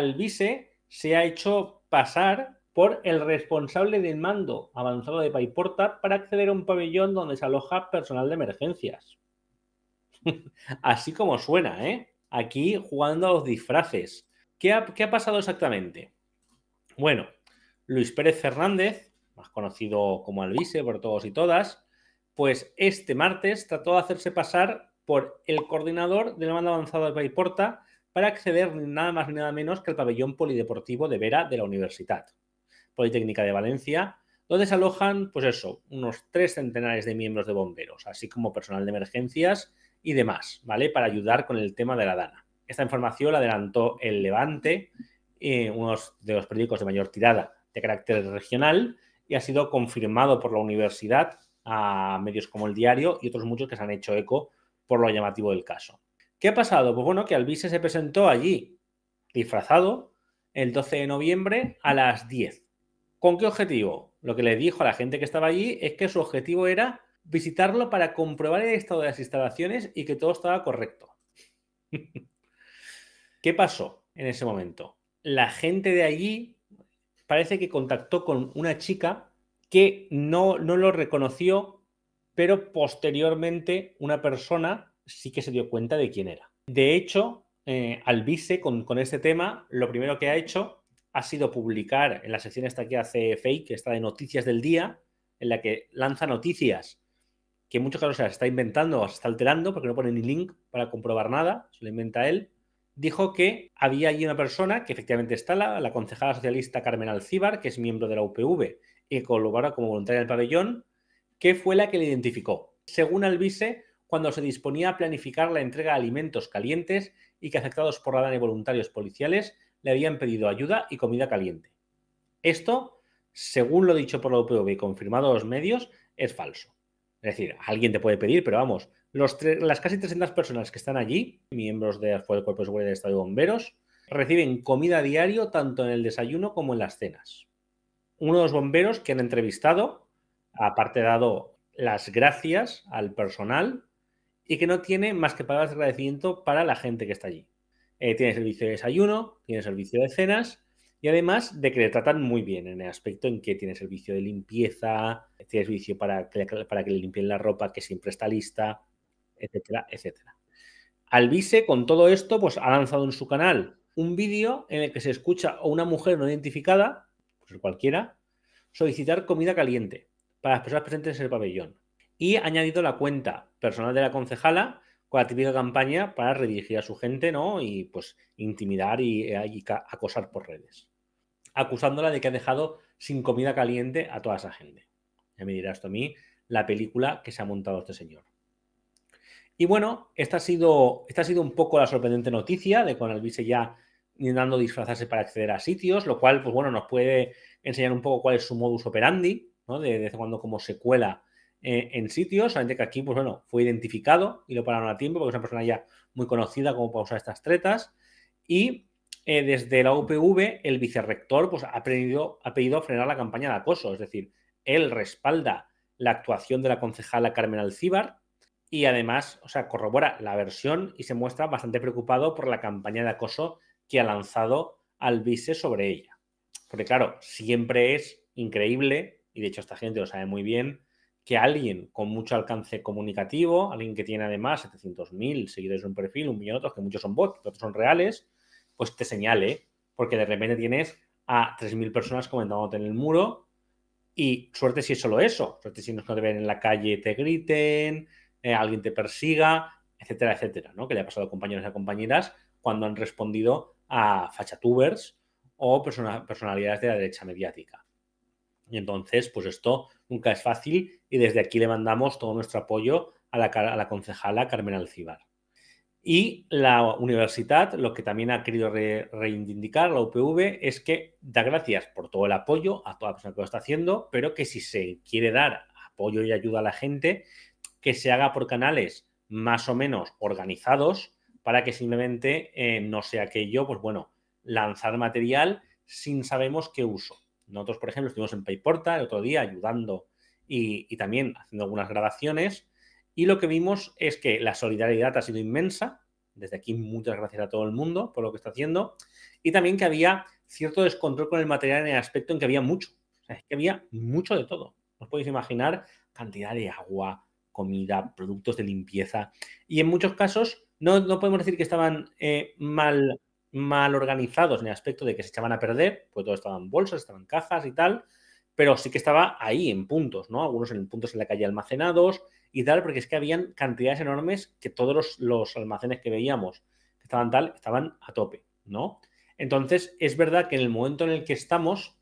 Albise se ha hecho pasar por el responsable del mando avanzado de Paiporta para acceder a un pabellón donde se aloja personal de emergencias. Así como suena, ¿eh? Aquí jugando a los disfraces. ¿Qué ha, pasado exactamente? Bueno, Luis Pérez Fernández, más conocido como Albise por todos y todas, pues este martes trató de hacerse pasar por el coordinador del mando avanzado de Paiporta para acceder nada más ni nada menos que al pabellón polideportivo de Vera de la Universidad Politécnica de Valencia, donde se alojan, pues eso, unos tres centenares de miembros de bomberos, así como personal de emergencias y demás, ¿vale? Para ayudar con el tema de la dana. Esta información la adelantó El Levante, eh, uno de los periódicos de mayor tirada de carácter regional, y ha sido confirmado por la universidad a medios como El Diario y otros muchos que se han hecho eco por lo llamativo del caso. ¿Qué ha pasado? Pues bueno, que Albise se presentó allí disfrazado el 12 de noviembre a las 10. ¿Con qué objetivo? Lo que le dijo a la gente que estaba allí es que su objetivo era visitarlo para comprobar el estado de las instalaciones y que todo estaba correcto. ¿Qué pasó en ese momento? La gente de allí parece que contactó con una chica que no, no lo reconoció, pero posteriormente una persona sí que se dio cuenta de quién era. De hecho, eh, con, este tema, lo primero que ha hecho ha sido publicar en la sección esta que hace Fake, que está de Noticias del Día, en la que lanza noticias que en muchos casos se está inventando o se está alterando porque no pone ni link para comprobar nada, se lo inventa él. Dijo que había allí una persona que efectivamente está la, la concejala socialista Carmen Alcíbar, que es miembro de la UPV y como voluntaria del pabellón, que fue la que le identificó. Según Albice cuando se disponía a planificar la entrega de alimentos calientes y que afectados por la DANE voluntarios policiales le habían pedido ayuda y comida caliente. Esto, según lo dicho por la UPV y confirmado los medios, es falso. Es decir, alguien te puede pedir, pero vamos, las casi 300 personas que están allí, miembros del de Cuerpo de Seguridad del Estado de Bomberos, reciben comida diario tanto en el desayuno como en las cenas. Uno de los bomberos que han entrevistado, aparte dado las gracias al personal y que no tiene más que palabras de agradecimiento para la gente que está allí. Eh, tiene servicio de desayuno, tiene servicio de cenas y además de que le tratan muy bien en el aspecto en que tiene servicio de limpieza, tiene servicio para que, para que le limpien la ropa que siempre está lista, etcétera, etcétera. Albise, con todo esto, pues ha lanzado en su canal un vídeo en el que se escucha a una mujer no identificada, pues cualquiera, solicitar comida caliente para las personas presentes en el pabellón y ha añadido la cuenta personal de la concejala con la típica campaña para redirigir a su gente, ¿no? Y pues intimidar y, eh, acosar por redes, acusándola de que ha dejado sin comida caliente a toda esa gente. Ya me dirás tú a mí la película que se ha montado este señor. Y bueno, esta ha sido, esta ha sido un poco la sorprendente noticia de con vice ya dando disfrazarse para acceder a sitios, lo cual, pues bueno, nos puede enseñar un poco cuál es su modus operandi, ¿no? De vez cuando cómo se cuela eh, en sitios, solamente que aquí, pues bueno, fue identificado y lo pararon a tiempo porque es una persona ya muy conocida como para usar estas tretas. Y eh, desde la UPV, el vicerrector pues, ha, pedido, frenar la campaña de acoso, es decir, él respalda la actuación de la concejala Carmen Alcíbar y además, o sea, corrobora la versión y se muestra bastante preocupado por la campaña de acoso que ha lanzado al vice sobre ella. Porque claro, siempre es increíble, y de hecho esta gente lo sabe muy bien, que alguien con mucho alcance comunicativo, alguien que tiene además 700.000 seguidores en un perfil, un millón de otros, que muchos son bots, otros son reales, pues te señale, porque de repente tienes a 3.000 personas comentándote en el muro y suerte si es solo eso, suerte si no te ven en la calle, te griten, eh, alguien te persiga, etcétera, etcétera, ¿no? Que le ha pasado a compañeros y a compañeras cuando han respondido a fachatubers o personalidades de la derecha mediática. Y entonces, pues esto nunca es fácil y desde aquí le mandamos todo nuestro apoyo a la, concejala Carmen Alcibar. Y la universidad, lo que también ha querido reivindicar la UPV, es que da gracias por todo el apoyo a toda la persona que lo está haciendo, pero que si se quiere dar apoyo y ayuda a la gente, que se haga por canales más o menos organizados para que simplemente eh, no sea aquello, pues bueno, lanzar material sin sabemos qué uso. Nosotros, por ejemplo, estuvimos en Payporta el otro día ayudando y, también haciendo algunas grabaciones. Y lo que vimos es que la solidaridad ha sido inmensa. Desde aquí, muchas gracias a todo el mundo por lo que está haciendo. Y también que había cierto descontrol con el material en el aspecto en que había mucho. es que había mucho de todo. Os podéis imaginar cantidad de agua, comida, productos de limpieza. Y en muchos casos no, podemos decir que estaban eh, mal mal organizados en el aspecto de que se echaban a perder, pues todo estaban bolsas, estaban cajas y tal, pero sí que estaba ahí en puntos, ¿no? Algunos en puntos en la calle almacenados y tal, porque es que habían cantidades enormes que todos los, almacenes que veíamos que estaban tal, estaban a tope, ¿no? Entonces, es verdad que en el momento en el que estamos,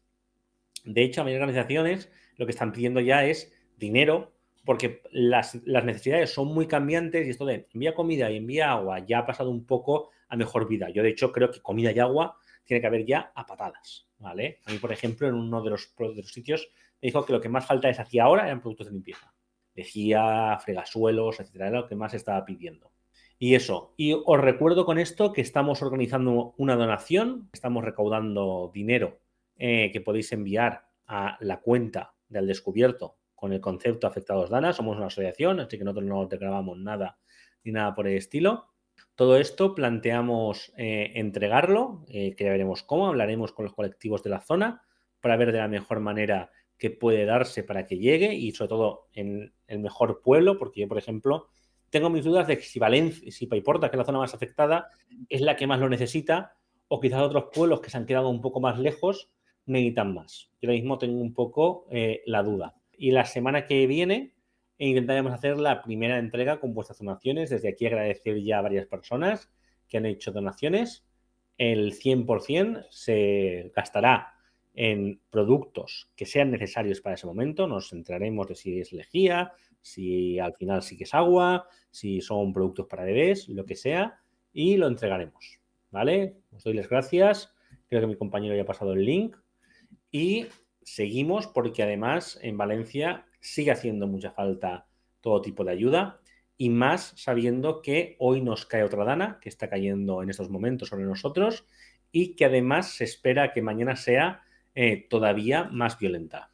de hecho, a las organizaciones lo que están pidiendo ya es dinero porque las, necesidades son muy cambiantes y esto de envía comida y envía agua ya ha pasado un poco a mejor vida. Yo de hecho creo que comida y agua tiene que haber ya a patadas, ¿vale? A mí, por ejemplo, en uno de los, sitios me dijo que lo que más falta es hacia ahora eran productos de limpieza. Decía fregasuelos, etcétera, era lo que más estaba pidiendo. Y eso, y os recuerdo con esto que estamos organizando una donación, estamos recaudando dinero eh, que podéis enviar a la cuenta del descubierto con el concepto Afectados Dana. Somos una asociación, así que nosotros no te grabamos nada ni nada por el estilo. Todo esto planteamos eh, entregarlo, eh, que ya veremos cómo, hablaremos con los colectivos de la zona para ver de la mejor manera que puede darse para que llegue y sobre todo en el mejor pueblo, porque yo, por ejemplo, tengo mis dudas de que si Valencia, si Paiporta, que es la zona más afectada, es la que más lo necesita, o quizás otros pueblos que se han quedado un poco más lejos necesitan más. Yo ahora mismo tengo un poco eh, la duda. Y la semana que viene intentaremos hacer la primera entrega con vuestras donaciones. Desde aquí agradecer ya a varias personas que han hecho donaciones. El 100% se gastará en productos que sean necesarios para ese momento. Nos centraremos de si es lejía, si al final sí que es agua, si son productos para bebés, lo que sea, y lo entregaremos. ¿Vale? Os doy las gracias. Creo que mi compañero ya ha pasado el link. Y seguimos porque además en Valencia sigue haciendo mucha falta todo tipo de ayuda y más sabiendo que hoy nos cae otra dana que está cayendo en estos momentos sobre nosotros y que además se espera que mañana sea eh, todavía más violenta.